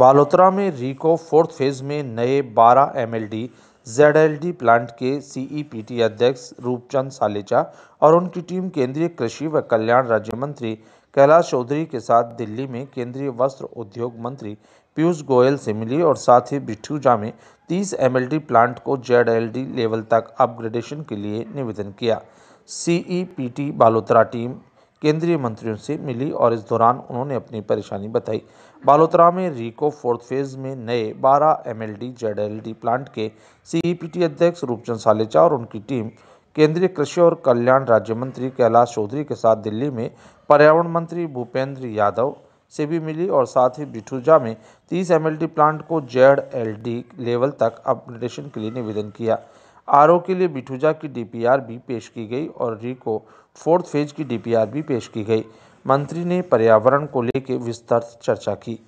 बालोतरा में RIICO fourth phase में नए 12 एमएलडी जेडएलडी प्लांट के सीईपीटी e अध्यक्ष रूपचंद सालेचा और उनकी टीम केंद्रीय कृषि व कल्याण राज्य मंत्री कैलाश चौधरी के साथ दिल्ली में केंद्रीय वस्त्र उद्योग मंत्री पीयूष गोयल से मिली और साथ ही बिठूजा में 30 एमएलडी प्लांट को जेडएलडी लेवल तक अपग्रेडेशन के लिए निवेदन किया सीईपीटी e बालोतरा टीम केंद्रीय मंत्रियों से मिली और इस दौरान उन्होंने अपनी परेशानी बताई बालोतरा में रीको फोर्थ फेज में नए 12 एम एल डी प्लांट के सीईपीटी अध्यक्ष रूपचंद सालेचा और उनकी टीम केंद्रीय कृषि और कल्याण राज्य मंत्री कैलाश चौधरी के साथ दिल्ली में पर्यावरण मंत्री भूपेंद्र यादव से भी मिली और साथ ही बिठूजा में 30 एम प्लांट को जेड एल लेवल तक अपग्रेडेशन के लिए निवेदन किया आरओ के लिए बिठूजा की डी भी पेश की गई और री को फोर्थ फेज की डी भी पेश की गई मंत्री ने पर्यावरण को लेकर विस्तृत चर्चा की